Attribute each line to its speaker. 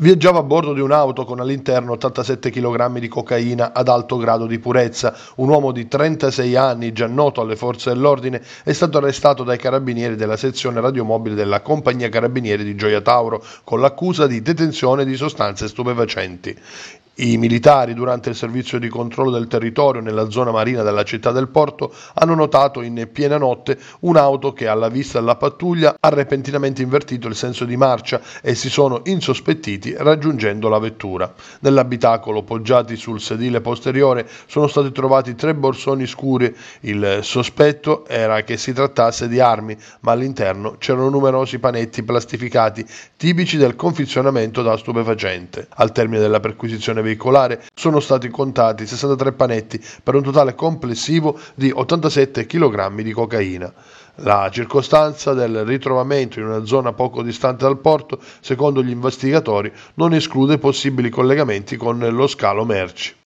Speaker 1: Viaggiava a bordo di un'auto con all'interno 87 kg di cocaina ad alto grado di purezza. Un uomo di 36 anni, già noto alle forze dell'ordine, è stato arrestato dai carabinieri della sezione radiomobile della compagnia carabinieri di Gioia Tauro con l'accusa di detenzione di sostanze stupefacenti. I militari durante il servizio di controllo del territorio nella zona marina della città del porto hanno notato in piena notte un'auto che alla vista della pattuglia ha repentinamente invertito il senso di marcia e si sono insospettiti raggiungendo la vettura. Nell'abitacolo poggiati sul sedile posteriore sono stati trovati tre borsoni scuri. Il sospetto era che si trattasse di armi, ma all'interno c'erano numerosi panetti plastificati tipici del confezionamento da stupefacente. Al termine della perquisizione veicolare sono stati contati 63 panetti per un totale complessivo di 87 kg di cocaina. La circostanza del ritrovamento in una zona poco distante dal porto, secondo gli investigatori, non esclude possibili collegamenti con lo scalo merci.